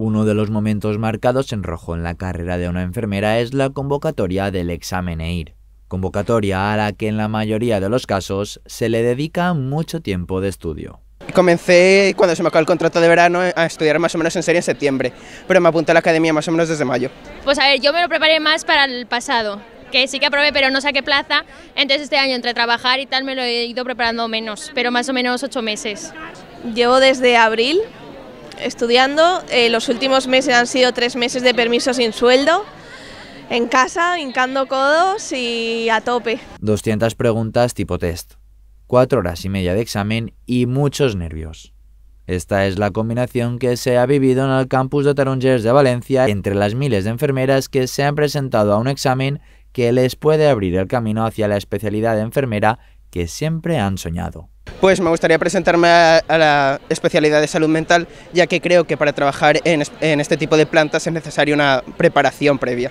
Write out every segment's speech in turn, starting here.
Uno de los momentos marcados en rojo en la carrera de una enfermera es la convocatoria del examen EIR, convocatoria a la que en la mayoría de los casos se le dedica mucho tiempo de estudio. Comencé cuando se me acabó el contrato de verano a estudiar más o menos en serie en septiembre, pero me apunté a la academia más o menos desde mayo. Pues a ver, yo me lo preparé más para el pasado, que sí que aprobé pero no saqué plaza, entonces este año entre trabajar y tal me lo he ido preparando menos, pero más o menos ocho meses. Llevo desde abril estudiando. Eh, los últimos meses han sido tres meses de permiso sin sueldo. En casa, hincando codos y a tope. 200 preguntas tipo test, cuatro horas y media de examen y muchos nervios. Esta es la combinación que se ha vivido en el campus de Tarongers de Valencia entre las miles de enfermeras que se han presentado a un examen que les puede abrir el camino hacia la especialidad de enfermera que siempre han soñado pues me gustaría presentarme a, la especialidad de salud mental, ya que creo que para trabajar en, este tipo de plantas es necesaria una preparación previa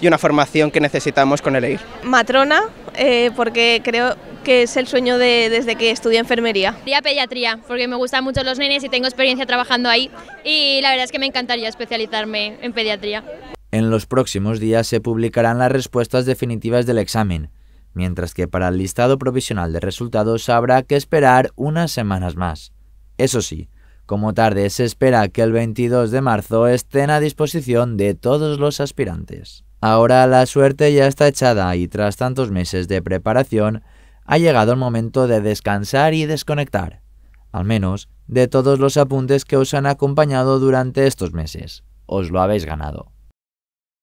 y una formación que necesitamos con el EIR. Matrona, eh, porque creo que es el sueño de, desde que estudié enfermería. pediatría, porque me gustan mucho los nenes y tengo experiencia trabajando ahí y la verdad es que me encantaría especializarme en pediatría. En los próximos días se publicarán las respuestas definitivas del examen mientras que para el listado provisional de resultados habrá que esperar unas semanas más. Eso sí, como tarde se espera que el 22 de marzo estén a disposición de todos los aspirantes. Ahora la suerte ya está echada y tras tantos meses de preparación, ha llegado el momento de descansar y desconectar, al menos de todos los apuntes que os han acompañado durante estos meses. Os lo habéis ganado.